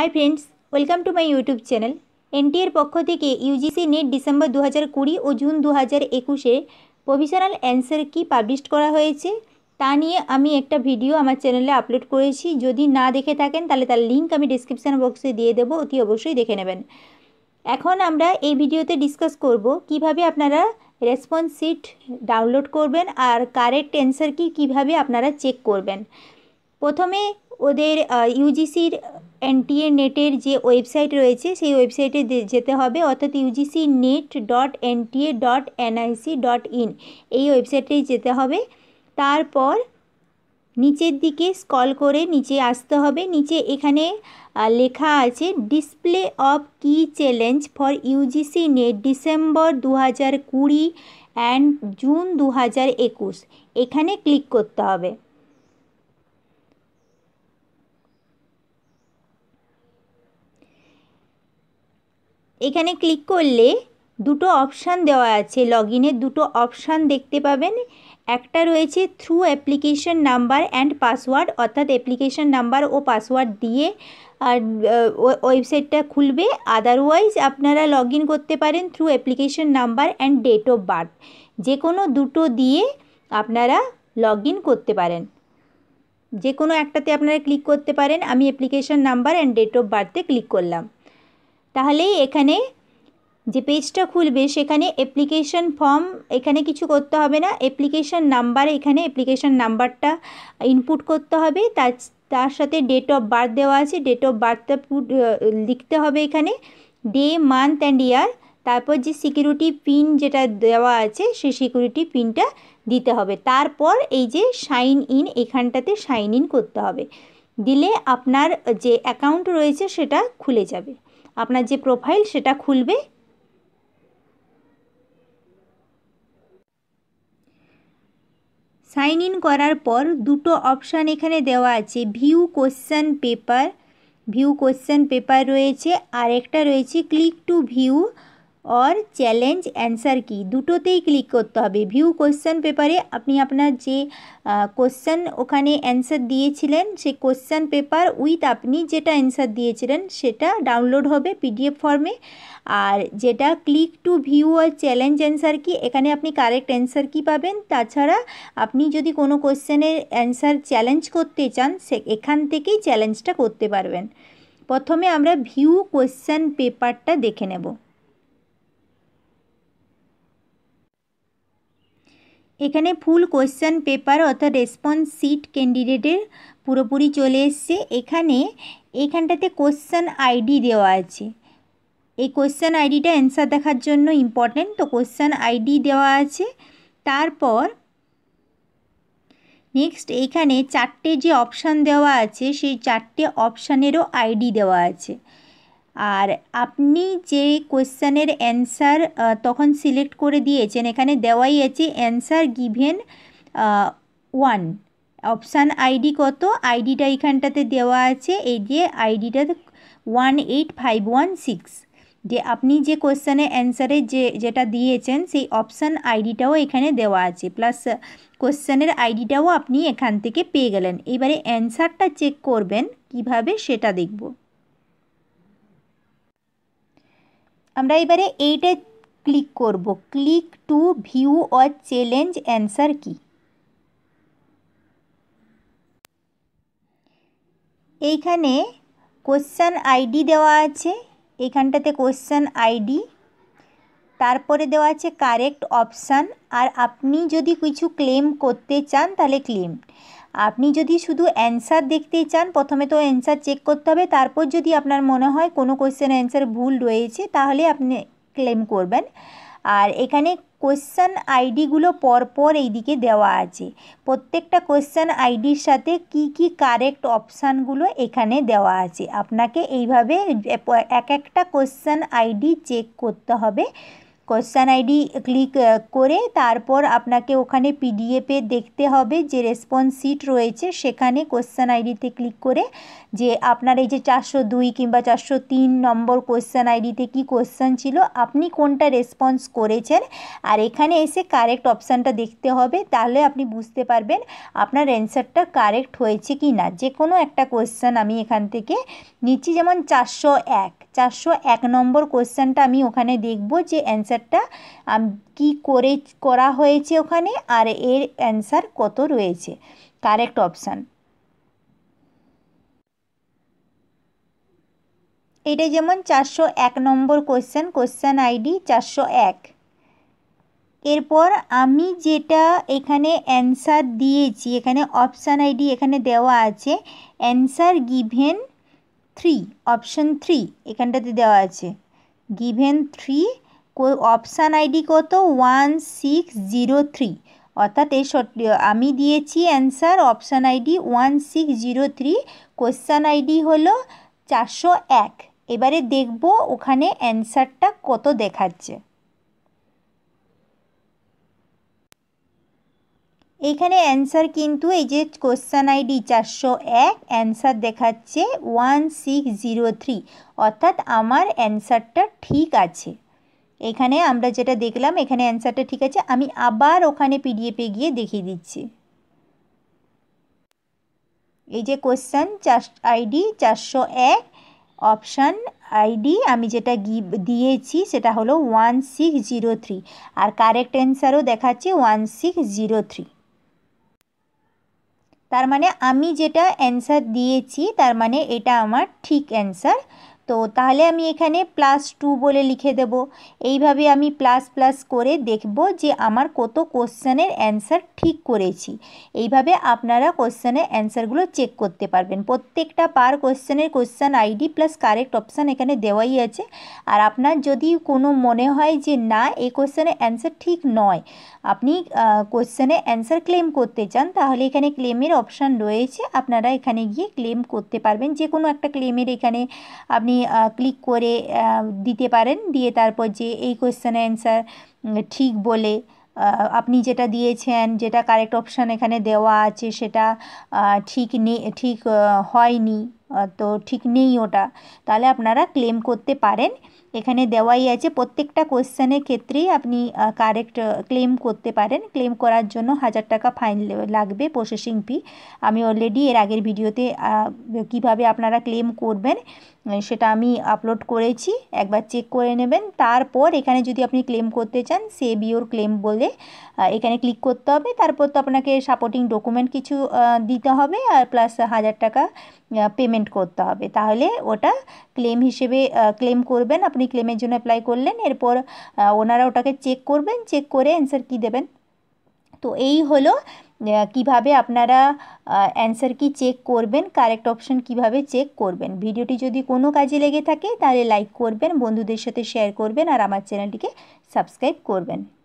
high friends welcome to my YouTube channel এনটিএর পক্ষ থেকে ইউজিসি নেট ডিসেম্বর দু কুড়ি ও জুন দু হাজার একুশে প্রভিশনাল অ্যান্সার কি পাবলিশ করা হয়েছে তা নিয়ে আমি একটা ভিডিও আমার চ্যানেলে আপলোড করেছি যদি না দেখে থাকেন তাহলে তার লিঙ্ক আমি ডিসক্রিপশান বক্সে দিয়ে দেবো অতি অবশ্যই দেখে নেবেন এখন আমরা এই ভিডিওতে ডিসকাস করব কিভাবে আপনারা রেসপন্স শিট ডাউনলোড করবেন আর কারেক্ট অ্যান্সার কি কিভাবে আপনারা চেক করবেন প্রথমে ওদের ইউজিসির এনটিএ নেটের যে ওয়েবসাইট রয়েছে সেই ওয়েবসাইটে যেতে হবে অর্থাৎ UGC net dot NTA dot NIC dot in এই ওয়েবসাইটে যেতে হবে তারপর নিচের দিকে স্কল করে নিচে আসতে হবে নিচে এখানে লেখা আছে display of key challenge for UGC net December দু হাজার কুড়ি অ্যান্ড জুন দু হাজার একুশ এখানে ক্লিক করতে হবে এখানে ক্লিক করলে দুটো অপশান দেওয়া আছে লগ ইনের দুটো অপশান দেখতে পাবেন একটা রয়েছে through application number and password অর্থাৎ অ্যাপ্লিকেশন নাম্বার ও পাসওয়ার্ড দিয়ে আর ওয়েবসাইটটা খুলবে আদারওয়াইজ আপনারা লগ করতে পারেন through application number and date of birth যে কোনো দুটো দিয়ে আপনারা লগ করতে পারেন যে কোনো একটাতে আপনারা ক্লিক করতে পারেন আমি application number and date of বার্থে ক্লিক করলাম তাহলেই এখানে যে পেজটা খুলবে সেখানে অ্যাপ্লিকেশন ফর্ম এখানে কিছু করতে হবে না অ্যাপ্লিকেশন নাম্বার এখানে অ্যাপ্লিকেশন নাম্বারটা ইনপুট করতে হবে তার তার সাথে ডেট অফ বার্থ দেওয়া আছে ডেট অফ বার্থটা লিখতে হবে এখানে ডে মান্থ অ্যান্ড ইয়ার তারপর যে সিকিউরিটি পিন যেটা দেওয়া আছে সেই সিকিউরিটি পিনটা দিতে হবে তারপর এই যে সাইন ইন এখানটাতে সাইন ইন করতে হবে দিলে আপনার যে অ্যাকাউন্ট রয়েছে সেটা খুলে যাবে আপনার যে প্রোফাইল সেটা খুলবে সাইন ইন করার পর দুটো অপশান এখানে দেওয়া আছে view question paper view question paper রয়েছে আর একটা রয়েছে click to view or challenge answer key দুটোতেই ক্লিক করতে হবে ভিউ কোশ্চেন পেপারে আপনি আপনার যে কোশ্চেন ওখানে অ্যান্সার দিয়েছিলেন সে কোশ্চেন পেপার উইথ আপনি যেটা অ্যান্সার দিয়েছিলেন সেটা ডাউনলোড হবে পিডিএফ ফর্মে আর যেটা ক্লিক টু ভিউ আর চ্যালেঞ্জ অ্যান্সার কি এখানে আপনি কারেক্ট অ্যান্সার কি পাবেন তাছাড়া আপনি যদি কোনো কোশ্চেনের অ্যান্সার চ্যালেঞ্জ করতে চান সে এখান থেকেই চ্যালেঞ্জটা করতে পারবেন প্রথমে আমরা ভিউ কোশ্চেন পেপারটা দেখে নেবো এখানে ফুল কোশ্চেন পেপার অর্থাৎ রেসপন্স সিট ক্যান্ডিডেটের পুরোপুরি চলে এসছে এখানে এখানটাতে কোশ্চেন আইডি দেওয়া আছে এই কোয়েশ্চান আইডিটা অ্যান্সার দেখার জন্য ইম্পর্টেন্ট তো কোশ্চেন আইডি দেওয়া আছে তারপর নেক্সট এখানে চারটে যে অপশান দেওয়া আছে সেই চারটে অপশানেরও আইডি দেওয়া আছে আর আপনি যে কোয়েশ্চানের অ্যান্সার তখন সিলেক্ট করে দিয়েছেন এখানে দেওয়াই আছে answer given one option ID কত আইডিটা এখানটাতে দেওয়া আছে এই যে আইডিটা one eight five one six যে আপনি যে কোয়েশ্চানে অ্যান্সারে যে যেটা দিয়েছেন সেই অপশান আইডিটাও এখানে দেওয়া আছে প্লাস কোয়েশ্চানের আইডিটাও আপনি এখান থেকে পেয়ে গেলেন এবারে অ্যান্সারটা চেক করবেন কিভাবে সেটা দেখব আমরা এবারে এইটা ক্লিক করব click to view or challenge answer key এইখানে কোশ্চেন আইডি দেওয়া আছে এইখানটাতে কোয়েশ্চান আইডি তারপরে দেওয়া আছে কারেক্ট অপশান আর আপনি যদি কিছু ক্লেম করতে চান তাহলে ক্লেম আপনি যদি শুধু অ্যান্সার দেখতেই চান প্রথমে তো অ্যান্সার চেক করতে হবে তারপর যদি আপনার মনে হয় কোনো কোয়েশ্চেন অ্যান্সার ভুল রয়েছে তাহলে আপনি ক্লেম করবেন আর এখানে কোয়েশ্চান আইডিগুলো পরপর দিকে দেওয়া আছে প্রত্যেকটা কোয়েশ্চান আইডির সাথে কি কি কারেক্ট অপশানগুলো এখানে দেওয়া আছে আপনাকে এইভাবে এক একটা কোয়েশ্চান আইডি চেক করতে হবে কোশ্চান আইডি ক্লিক করে তারপর আপনাকে ওখানে পিডিএফে দেখতে হবে যে রেসপন্স সিট রয়েছে সেখানে কোশ্চান আইডিতে ক্লিক করে যে আপনার এই যে চারশো দুই কিংবা চারশো তিন নম্বর কোশ্চান আইডিতে কি কোশ্চান ছিল আপনি কোনটা রেসপন্স করেছেন আর এখানে এসে কারেক্ট অপশানটা দেখতে হবে তাহলে আপনি বুঝতে পারবেন আপনার অ্যান্সারটা কারেক্ট হয়েছে কি না যে কোনো একটা কোশ্চান আমি এখান থেকে নিচ্ছি যেমন চারশো এক চারশো এক নম্বর কোশ্চেনটা আমি ওখানে দেখব যে অ্যান্সারটা কি করে করা হয়েছে ওখানে আর এর অ্যান্সার কত রয়েছে কারেক্ট অপশান এটা যেমন চারশো এক নম্বর কোশ্চেন কোশ্চেন আইডি চারশো এক এরপর আমি যেটা এখানে অ্যান্সার দিয়েছি এখানে অপশান আইডি এখানে দেওয়া আছে answer given three option three এখানটাতে দেওয়া আছে গিভেন থ্রি অপশান আইডি কত ওয়ান সিক্স জিরো থ্রি অর্থাৎ এই আমি দিয়েছি answer option ID one six zero three question ID হলো চারশো এক এবারে দেখব ওখানে অ্যান্সারটা কত দেখাচ্ছে এইখানে অ্যান্সার কিন্তু এই যে কোশ্চান আইডি চারশো এক অ্যান্সার দেখাচ্ছে ওয়ান সিক্স জিরো থ্রি অর্থাৎ আমার অ্যান্সারটা ঠিক আছে এখানে আমরা যেটা দেখলাম এখানে অ্যান্সারটা ঠিক আছে আমি আবার ওখানে পিডিএফে গিয়ে দেখিয়ে দিচ্ছি এই যে কোশ্চান চার আইডি চারশো এক অপশান আইডি আমি যেটা দিয়েছি সেটা হলো ওয়ান সিক্স জিরো থ্রি আর কারেক্ট অ্যান্সারও দেখাচ্ছে ওয়ান সিক্স জিরো থ্রি তার মানে আমি যেটা অ্যান্সার দিয়েছি তার মানে এটা আমার ঠিক অ্যান্সার তো তাহলে আমি এখানে প্লাস টু বলে লিখে দেব এইভাবে আমি প্লাস প্লাস করে দেখব যে আমার কত কোশ্চেনের অ্যান্সার ঠিক করেছি এইভাবে আপনারা কোশ্চেনের অ্যান্সারগুলো চেক করতে পারবেন প্রত্যেকটা পার কোশ্চেনের question ID plus correct option এখানে দেওয়াই আছে আর আপনার যদি কোনো মনে হয় যে না এই কোশ্চেনের অ্যান্সার ঠিক নয় আপনি কোশ্চেনে অ্যান্সার ক্লেম করতে চান তাহলে এখানে ক্লেমের অপশান রয়েছে আপনারা এখানে গিয়ে ক্লেম করতে পারবেন যে কোনো একটা ক্লেমের এখানে আপনি ক্লিক করে দিতে পারেন দিয়ে তারপর যে এই কোয়েশ্চেনের অ্যান্সার ঠিক বলে আপনি যেটা দিয়েছেন যেটা কারেক্ট অপশান এখানে দেওয়া আছে সেটা ঠিক নেই ঠিক হয়নি তো ঠিক নেই ওটা তাহলে আপনারা ক্লেম করতে পারেন এখানে দেওয়াই আছে প্রত্যেকটা কোয়েশ্চেনের ক্ষেত্রেই আপনি কারেক্ট ক্লেম করতে পারেন ক্লেম করার জন্য হাজার টাকা ফাইন লাগবে প্রসেসিং ফি আমি অলরেডি এর আগের ভিডিওতে কিভাবে আপনারা ক্লেম করবেন সেটা আমি আপলোড করেছি একবার চেক করে নেবেন তারপর এখানে যদি আপনি ক্লেম করতে চান সেভ বিওর ক্লেম বলে এখানে ক্লিক করতে হবে তারপর তো আপনাকে সাপোর্টিং ডকুমেন্ট কিছু দিতে হবে আর প্লাস হাজার টাকা পেমেন্ট পেমেন্ট করতে হবে তাহলে ওটা ক্লেম হিসেবে ক্লেম করবেন আপনি ক্লেমের জন্য অ্যাপ্লাই করলেন এরপর ওনারা ওটাকে চেক করবেন চেক করে অ্যান্সার কী দেবেন তো এই হলো কিভাবে আপনারা অ্যান্সার কি চেক করবেন কারেক্ট অপশন কিভাবে চেক করবেন ভিডিওটি যদি কোনো কাজে লেগে থাকে তাহলে লাইক করবেন বন্ধুদের সাথে শেয়ার করবেন আর আমার চ্যানেলটিকে সাবস্ক্রাইব করবেন